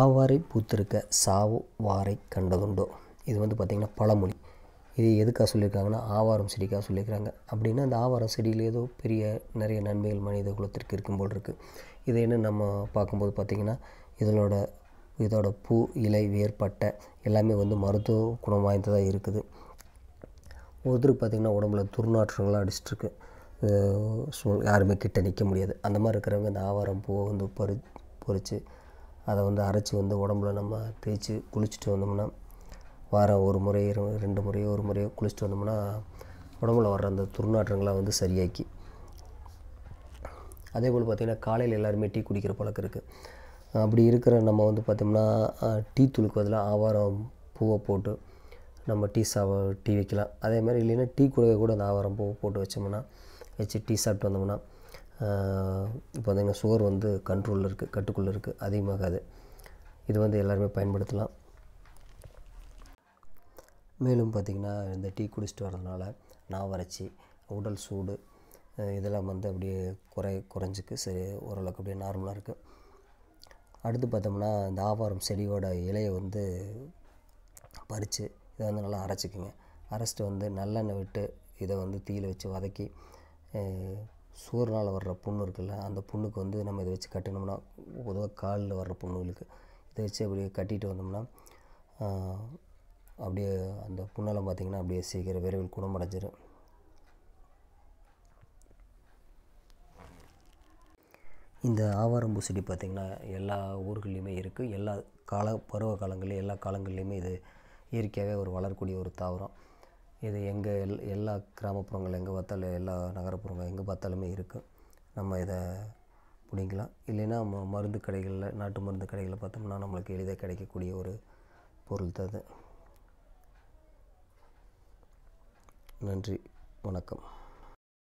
ஆவாரை பூத்திருக்க சாவு வாரை கண்டதுண்டோ இது வந்து பார்த்திங்கன்னா பழமொழி இது எதுக்காக சொல்லியிருக்காங்கன்னா ஆவாரம் செடிக்காக சொல்லியிருக்காங்க அப்படின்னா அந்த ஆவாரம் செடியில் ஏதோ பெரிய நிறைய நன்மைகள் மனித குலத்திற்கு இருக்கும் போல் இருக்குது இதை என்ன நம்ம பார்க்கும்போது பார்த்திங்கன்னா இதனோட இதோட பூ இலை வேர்பட்டை எல்லாமே வந்து மருத்துவ குணம் வாய்ந்ததாக இருக்குது ஒருத்தருக்கு பார்த்திங்கன்னா உடம்புல துர்நாற்றங்களாக அடிச்சிட்ருக்கு யாருமே கிட்ட நிற்க முடியாது அந்த மாதிரி இருக்கிறவங்க இந்த ஆவாரம் பூவை வந்து பறி பொறிச்சு அதை வந்து அரைச்சி வந்து உடம்புல நம்ம தேய்ச்சி குளிச்சுட்டு வந்தோம்னா வாரம் ஒரு முறை ரெண்டு முறையோ ஒரு முறையோ குளிச்சுட்டு வந்தோம்னா உடம்புல வர்ற அந்த துர்நாற்றங்களை வந்து சரியாக்கி அதே போல் பார்த்திங்கன்னா காலையில் எல்லாருமே டீ குடிக்கிற பழக்கம் இருக்குது அப்படி இருக்கிற நம்ம வந்து பார்த்தோம்னா டீ தூளுக்கு பதிலாக ஆவாரம் பூவை போட்டு நம்ம டீ சா டீ வைக்கலாம் அதே மாதிரி இல்லைன்னா டீ கூட கூட அந்த ஆவாரம் பூவை போட்டு வச்சோம்னா வச்சு டீ சாப்பிட்டு வந்தோம்னா இப்போ பார்த்திங்கன்னா சோர் வந்து கண்ட்ரோலில் இருக்குது கட்டுக்குள்ளே இருக்குது அதிகமாகாது இது வந்து எல்லாருமே பயன்படுத்தலாம் மேலும் பார்த்திங்கன்னா இந்த டீ குடிச்சிட்டு வரதுனால நான் வறட்சி உடல் சூடு இதெல்லாம் வந்து அப்படியே குறை குறைஞ்சிக்கு சரி ஓரளவுக்கு அப்படியே நார்மலாக இருக்குது அடுத்து பார்த்தோம்னா இந்த ஆவாரம் செடியோட இலையை வந்து பறித்து இதை வந்து நல்லா அரைச்சிக்குங்க அரைச்சிட்டு வந்து நல்லெண்ணெய் விட்டு இதை வந்து தீயில் வச்சு வதக்கி சூரியனால் வர்ற புண்ணு இருக்குல்ல அந்த புண்ணுக்கு வந்து நம்ம இதை வச்சு கட்டினோம்னா பொதுவாக காலில் வர்ற புண்ணுகளுக்கு இதை வச்சு அப்படியே கட்டிட்டு வந்தோம்னா அப்படியே அந்த புண்ணெல்லாம் பார்த்திங்கன்னா அப்படியே சீக்கிரம் விரைவில் குணமடைஞ்சிடும் இந்த ஆவாரம் பூசடி பார்த்திங்கன்னா எல்லா ஊர்கள்லேயுமே இருக்குது எல்லா கால பருவ காலங்கள்லேயும் எல்லா காலங்கள்லேயுமே இது இயற்கையாகவே ஒரு வளரக்கூடிய ஒரு தாவரம் இது எங்கே எல் எல்லா கிராமப்புறங்கள் எங்கே பார்த்தாலும் எல்லா நகரப்புறங்கள் எங்கே பார்த்தாலுமே இருக்கும் நம்ம இதை பிடிக்கலாம் இல்லைன்னா ம மருந்து கடைகளில் நாட்டு மருந்து கடைகளில் பார்த்தோம்னா நம்மளுக்கு எளிதாக கிடைக்கக்கூடிய ஒரு பொருள் தான் நன்றி வணக்கம்